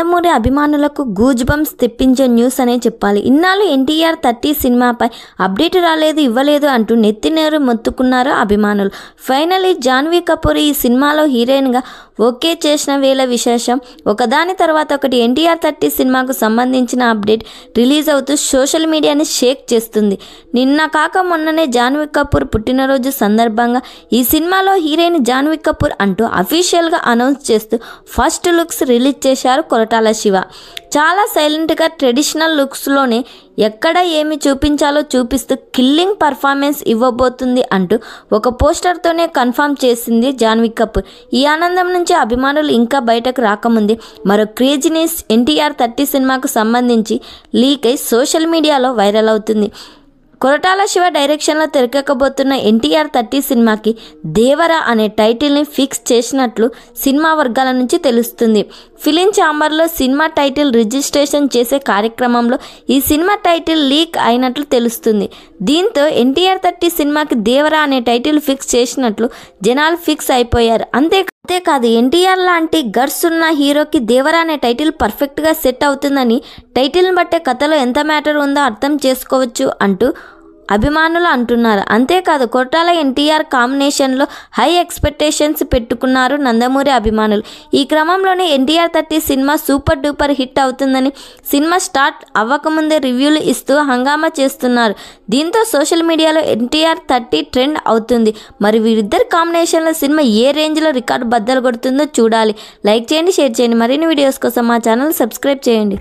నందమూరి అభిమానులకు గూజ్ తెప్పించే న్యూస్ అనే చెప్పాలి ఇన్నాళ్ళు ఎన్టీఆర్ థర్టీ సినిమాపై అప్డేట్ రాలేదు ఇవ్వలేదు అంటూ నెత్తినేరు మొత్తుకున్నారు అభిమానులు ఫైనలీ జాన్వీ కపూర్ ఈ సినిమాలో హీరోయిన్గా ఓకే చేసిన వేళ విశేషం ఒకదాని తర్వాత ఒకటి ఎన్టీఆర్ థర్టీ సినిమాకు సంబంధించిన అప్డేట్ రిలీజ్ అవుతూ సోషల్ మీడియాని షేక్ చేస్తుంది నిన్న కాక మొన్ననే జాన్వీ కపూర్ పుట్టినరోజు సందర్భంగా ఈ సినిమాలో హీరోయిన్ జాన్వీ కపూర్ అంటూ అఫీషియల్గా అనౌన్స్ చేస్తూ ఫస్ట్ లుక్స్ రిలీజ్ చేశారు కొరటాల శివ చాలా సైలెంట్గా ట్రెడిషనల్ లుక్స్లోనే ఎక్కడ ఏమి చూపించాలో చూపిస్తూ కిల్లింగ్ పర్ఫార్మెన్స్ ఇవ్వబోతుంది అంటూ ఒక పోస్టర్తోనే కన్ఫర్మ్ చేసింది జాన్వీ కపూర్ ఈ ఆనందం నుంచి అభిమానులు ఇంకా బయటకు రాకముందే మరో క్రేజినీస్ ఎన్టీఆర్ థర్టీ సినిమాకు సంబంధించి లీక్ అయి సోషల్ మీడియాలో వైరల్ అవుతుంది కొరటాల శివ డైరెక్షన్లో తెరకెక్కబోతున్న ఎన్టీఆర్ థర్టీ సినిమాకి దేవర అనే టైటిల్ని ఫిక్స్ చేసినట్లు సినిమా వర్గాల నుంచి తెలుస్తుంది ఫిలిం ఛాంబర్లో సినిమా టైటిల్ రిజిస్ట్రేషన్ చేసే కార్యక్రమంలో ఈ సినిమా టైటిల్ లీక్ అయినట్లు తెలుస్తుంది దీంతో ఎన్టీఆర్ థర్టీ సినిమాకి దేవర అనే టైటిల్ ఫిక్స్ చేసినట్లు జనాలు ఫిక్స్ అయిపోయారు అంతే అంతే కాదు ఎన్టీఆర్ లాంటి గర్స్ ఉన్న హీరోకి దేవర అనే టైటిల్ పర్ఫెక్ట్గా సెట్ అవుతుందని టైటిల్ని బట్టే కథలో ఎంత మ్యాటర్ ఉందో అర్థం చేసుకోవచ్చు అంటూ అభిమానులు అంటున్నారు అంతేకాదు కొట్టాల ఎన్టీఆర్ కాంబినేషన్లో హై ఎక్స్పెక్టేషన్స్ పెట్టుకున్నారు నందమూరి అభిమానులు ఈ క్రమంలోనే NTR thirty cinema super duper hit అవుతుందని సినిమా స్టార్ట్ అవ్వకముందే రివ్యూలు ఇస్తూ హంగామా చేస్తున్నారు దీంతో సోషల్ మీడియాలో ఎన్టీఆర్ థర్టీ ట్రెండ్ అవుతుంది మరి వీరిద్దరు కాంబినేషన్లో సినిమా ఏ రేంజ్లో రికార్డు బద్దలు కొడుతుందో చూడాలి లైక్ చేయండి షేర్ చేయండి మరిన్ని వీడియోస్ కోసం మా ఛానల్ సబ్స్క్రైబ్ చేయండి